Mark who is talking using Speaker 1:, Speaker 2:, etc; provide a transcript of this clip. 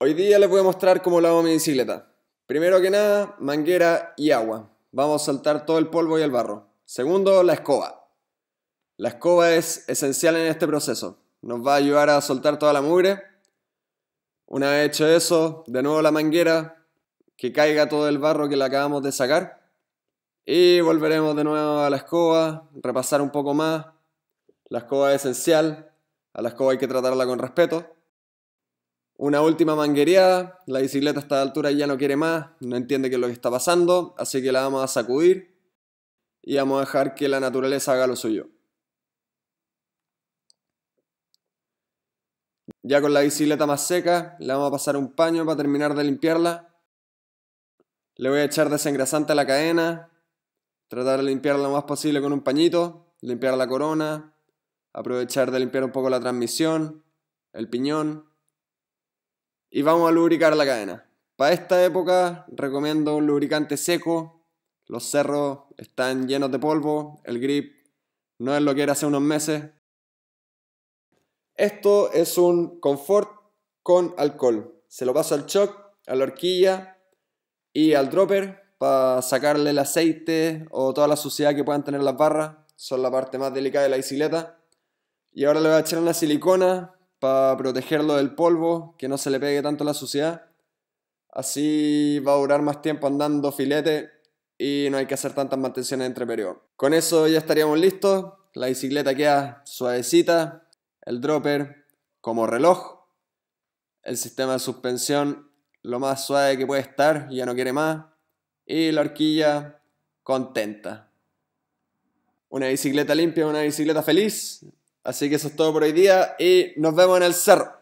Speaker 1: Hoy día les voy a mostrar cómo lavo mi bicicleta. Primero que nada, manguera y agua. Vamos a soltar todo el polvo y el barro. Segundo, la escoba. La escoba es esencial en este proceso. Nos va a ayudar a soltar toda la mugre. Una vez hecho eso, de nuevo la manguera, que caiga todo el barro que la acabamos de sacar. Y volveremos de nuevo a la escoba, repasar un poco más. La escoba es esencial, a la escoba hay que tratarla con respeto. Una última manguereada, la bicicleta a esta altura ya no quiere más, no entiende qué es lo que está pasando, así que la vamos a sacudir y vamos a dejar que la naturaleza haga lo suyo. Ya con la bicicleta más seca, le vamos a pasar un paño para terminar de limpiarla. Le voy a echar desengrasante a la cadena, tratar de limpiarla lo más posible con un pañito, limpiar la corona, aprovechar de limpiar un poco la transmisión, el piñón, y vamos a lubricar la cadena. Para esta época recomiendo un lubricante seco, los cerros están llenos de polvo, el grip no es lo que era hace unos meses. Esto es un confort con alcohol. Se lo paso al shock a la horquilla y al dropper para sacarle el aceite o toda la suciedad que puedan tener las barras. Son la parte más delicada de la bicicleta. Y ahora le voy a echar una silicona para protegerlo del polvo, que no se le pegue tanto la suciedad. Así va a durar más tiempo andando filete y no hay que hacer tantas mantenciones entre periodos. Con eso ya estaríamos listos. La bicicleta queda suavecita, el dropper como reloj, el sistema de suspensión lo más suave que puede estar, ya no quiere más, y la horquilla contenta. Una bicicleta limpia, una bicicleta feliz. Así que eso es todo por hoy día y nos vemos en el cerro.